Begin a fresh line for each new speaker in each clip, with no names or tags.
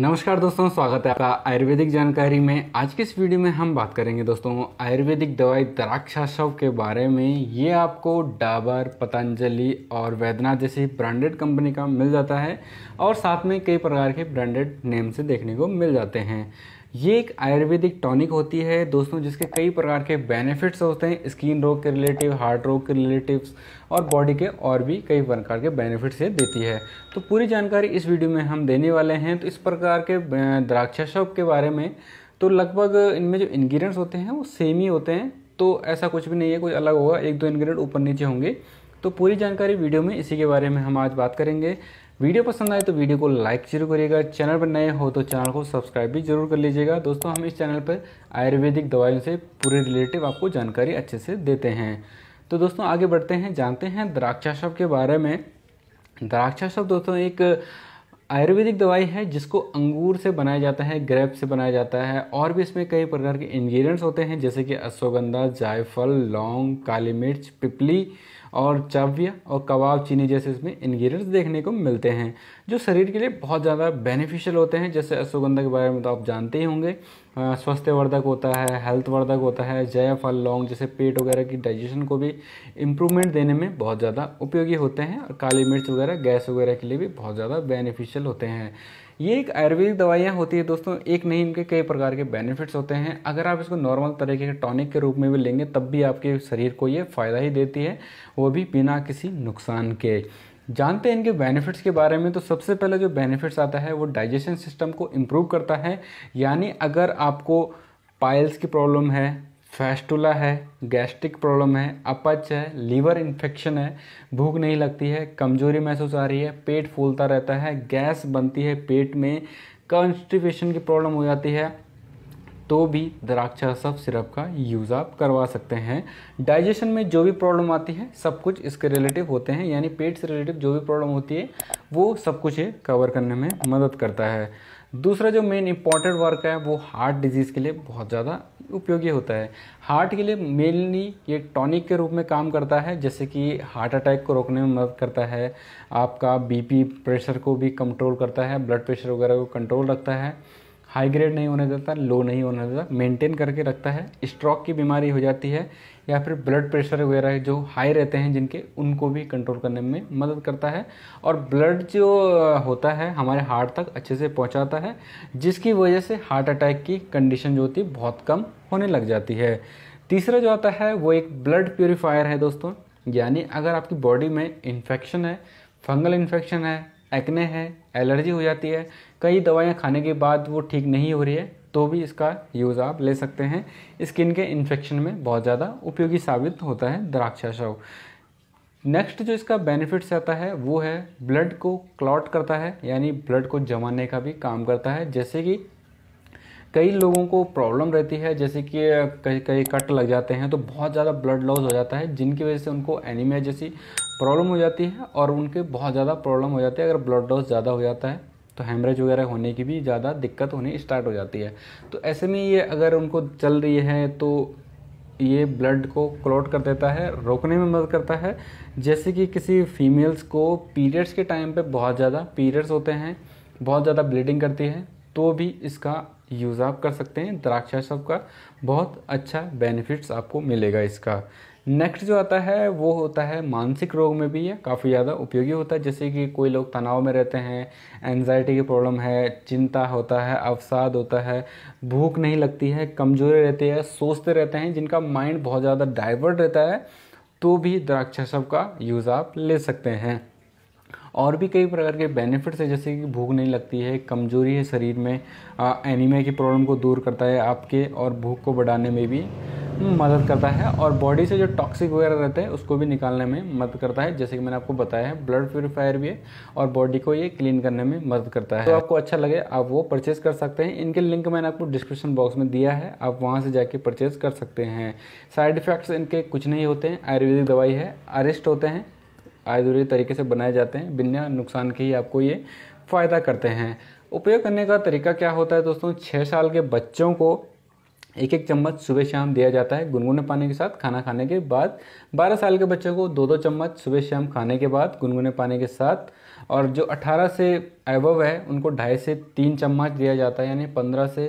नमस्कार दोस्तों स्वागत है आपका आयुर्वेदिक जानकारी में आज की इस वीडियो में हम बात करेंगे दोस्तों आयुर्वेदिक दवाई द्राक्षाशव के बारे में ये आपको डाबर पतंजलि और वैद्यनाथ जैसी ब्रांडेड कंपनी का मिल जाता है और साथ में कई प्रकार के ब्रांडेड नेम से देखने को मिल जाते हैं ये एक आयुर्वेदिक टॉनिक होती है दोस्तों जिसके कई प्रकार के बेनिफिट्स होते हैं स्किन रोग के रिलेटिव हार्ट रोग के रिलेटिव और बॉडी के और भी कई प्रकार के बेनिफिट्स ये देती है तो पूरी जानकारी इस वीडियो में हम देने वाले हैं तो इस प्रकार के द्राक्षाशव के बारे में तो लगभग इनमें जो इन्ग्रीडियंट्स होते हैं वो सेम ही होते हैं तो ऐसा कुछ भी नहीं है कुछ अलग होगा एक दो इन्ग्रीडियंट ऊपर नीचे होंगे तो पूरी जानकारी वीडियो में इसी के बारे में हम आज बात करेंगे वीडियो पसंद आए तो वीडियो को लाइक जरूर करिएगा चैनल पर नए हो तो चैनल को सब्सक्राइब भी जरूर कर लीजिएगा दोस्तों हम इस चैनल पर आयुर्वेदिक दवाइयों से पूरे रिलेटिव आपको जानकारी अच्छे से देते हैं तो दोस्तों आगे बढ़ते हैं जानते हैं द्राक्षाशव के बारे में द्राक्षाशव दोस्तों एक आयुर्वेदिक दवाई है जिसको अंगूर से बनाया जाता है ग्रेप से बनाया जाता है और भी इसमें कई प्रकार के इंग्रेडिएंट्स होते हैं जैसे कि अश्वगंधा जायफल लौंग काली मिर्च पिपली और चव्य और कबाब चीनी जैसे इसमें इन्ग्रीडियंट्स देखने को मिलते हैं जो शरीर के लिए बहुत ज़्यादा बेनिफिशियल होते हैं जैसे अश्वगंधा के बारे में तो आप जानते ही होंगे स्वास्थ्यवर्धक होता है हेल्थवर्धक होता है फल लौंग जैसे पेट वगैरह की डाइजेशन को भी इम्प्रूवमेंट देने में बहुत ज़्यादा उपयोगी होते हैं और काली मिर्च वगैरह गैस वगैरह के लिए भी बहुत ज़्यादा बेनिफिशियल होते हैं ये एक आयुर्वेदिक दवाइयाँ होती है दोस्तों एक नहीं इनके कई प्रकार के बेनिफिट्स होते हैं अगर आप इसको नॉर्मल तरीके के टॉनिक के रूप में भी लेंगे तब भी आपके शरीर को ये फ़ायदा ही देती है वो भी बिना किसी नुकसान के जानते हैं इनके बेनिफिट्स के बारे में तो सबसे पहले जो बेनिफिट्स आता है वो डाइजेशन सिस्टम को इम्प्रूव करता है यानी अगर आपको पाइल्स की प्रॉब्लम है फैस्टूला है गैस्ट्रिक प्रॉब्लम है अपच है लीवर इन्फेक्शन है भूख नहीं लगती है कमजोरी महसूस आ रही है पेट फूलता रहता है गैस बनती है पेट में कॉन्स्टिपेशन की प्रॉब्लम हो जाती है तो भी द्राक्षा सब सिरप का यूज़ आप करवा सकते हैं डाइजेशन में जो भी प्रॉब्लम आती है सब कुछ इसके रिलेटिव होते हैं यानी पेट से रिलेटिव जो भी प्रॉब्लम होती है वो सब कुछ ये कवर करने में मदद करता है दूसरा जो मेन इंपॉर्टेंट वर्क है वो हार्ट डिजीज़ के लिए बहुत ज़्यादा उपयोगी होता है हार्ट के लिए मेनली ये टॉनिक के रूप में काम करता है जैसे कि हार्ट अटैक को रोकने में मदद करता है आपका बीपी प्रेशर को भी कंट्रोल करता है ब्लड प्रेशर वगैरह को कंट्रोल रखता है हाई ग्रेड नहीं होने देता लो नहीं होने देता मेंटेन करके रखता है स्ट्रोक की बीमारी हो जाती है या फिर ब्लड प्रेशर वगैरह जो हाई रहते हैं जिनके उनको भी कंट्रोल करने में मदद करता है और ब्लड जो होता है हमारे हार्ट तक अच्छे से पहुंचाता है जिसकी वजह से हार्ट अटैक की कंडीशन जो होती है बहुत कम होने लग जाती है तीसरा जो आता है वो एक ब्लड प्योरीफायर है दोस्तों यानी अगर आपकी बॉडी में इन्फेक्शन है फंगल इन्फेक्शन है एक्ने है एलर्जी हो जाती है कई दवाइयाँ खाने के बाद वो ठीक नहीं हो रही है तो भी इसका यूज़ आप ले सकते हैं स्किन के इन्फेक्शन में बहुत ज़्यादा उपयोगी साबित होता है द्राक्षा शव नेक्स्ट जो इसका बेनिफिट्स आता है वो है ब्लड को क्लॉट करता है यानी ब्लड को जमाने का भी काम करता है जैसे कि कई लोगों को प्रॉब्लम रहती है जैसे कि कई कई कट लग जाते हैं तो बहुत ज़्यादा ब्लड लॉस हो जाता है जिनकी वजह से उनको एनीमिया जैसी प्रॉब्लम हो जाती है और उनके बहुत ज़्यादा प्रॉब्लम हो जाती है अगर ब्लड लॉस ज़्यादा हो जाता है तो हेमरेज वगैरह होने की भी ज़्यादा दिक्कत होनी स्टार्ट हो जाती है तो ऐसे में ये अगर उनको चल रही है तो ये ब्लड को क्लॉट कर देता है रोकने में मदद करता है जैसे कि किसी फीमेल्स को पीरियड्स के टाइम पे बहुत ज़्यादा पीरियड्स होते हैं बहुत ज़्यादा ब्लीडिंग करती है तो भी इसका यूज़ आप कर सकते हैं द्राक्षा सब का बहुत अच्छा बेनिफिट्स आपको मिलेगा इसका नेक्स्ट जो आता है वो होता है मानसिक रोग में भी ये काफ़ी ज़्यादा उपयोगी होता है जैसे कि कोई लोग तनाव में रहते हैं एनजाइटी की प्रॉब्लम है चिंता होता है अवसाद होता है भूख नहीं लगती है कमजोरी रहती है सोचते रहते हैं जिनका माइंड बहुत ज़्यादा डाइवर्ट रहता है तो भी द्राक्षा सब का यूज़ आप ले सकते हैं और भी कई प्रकार के बेनिफिट्स हैं जैसे कि भूख नहीं लगती है कमजोरी है शरीर में एनीमिया की प्रॉब्लम को दूर करता है आपके और भूख को बढ़ाने में भी मदद करता है और बॉडी से जो टॉक्सिक वगैरह रहते हैं उसको भी निकालने में मदद करता है जैसे कि मैंने आपको बताया है ब्लड प्योरीफायर भी है और बॉडी को ये क्लीन करने में मदद करता है तो आपको अच्छा लगे आप वो परचेज कर सकते हैं इनके लिंक मैंने आपको डिस्क्रिप्शन बॉक्स में दिया है आप वहाँ से जाके परचेज कर सकते हैं साइड इफ़ेक्ट्स इनके कुछ नहीं होते हैं आयुर्वेदिक दवाई है अरेस्ट होते हैं आयुर्वेदिक तरीके से बनाए जाते हैं बिना नुकसान के ही आपको ये फ़ायदा करते हैं उपयोग करने का तरीका क्या होता है दोस्तों छः साल के बच्चों को एक एक चम्मच सुबह शाम दिया जाता है गुनगुने पानी के साथ खाना खाने के बाद 12 साल के बच्चों को दो दो चम्मच सुबह शाम खाने के बाद गुनगुने पानी के साथ और जो 18 से एवव है उनको ढाई से तीन चम्मच दिया जाता है यानी 15 से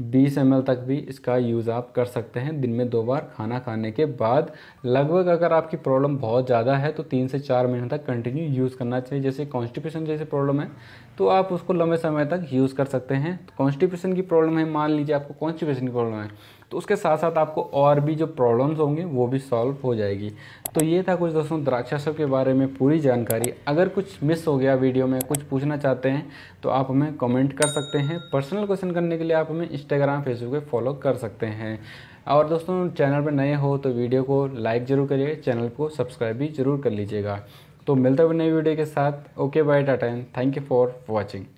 बीस एम तक भी इसका यूज़ आप कर सकते हैं दिन में दो बार खाना खाने के बाद लगभग अगर आपकी प्रॉब्लम बहुत ज़्यादा है तो तीन से चार महीने तक कंटिन्यू यूज़ करना चाहिए जैसे कॉन्स्टिपेशन जैसे प्रॉब्लम है तो आप उसको लंबे समय तक यूज़ कर सकते हैं तो कॉन्स्टिपेशन की प्रॉब्लम है मान लीजिए आपको कॉन्स्टिपेशन की प्रॉब्लम है तो उसके साथ साथ आपको और भी जो प्रॉब्लम्स होंगे वो भी सॉल्व हो जाएगी तो ये था कुछ दोस्तों द्राक्षासव के बारे में पूरी जानकारी अगर कुछ मिस हो गया वीडियो में कुछ पूछना चाहते हैं तो आप हमें कमेंट कर सकते हैं पर्सनल क्वेश्चन करने के लिए आप हमें इंस्टाग्राम फेसबुक पर फॉलो कर सकते हैं और दोस्तों चैनल पर नए हो तो वीडियो को लाइक ज़रूर करिए चैनल को सब्सक्राइब भी ज़रूर कर लीजिएगा तो मिलते हुए नई वीडियो के साथ okay bye tata thank you for watching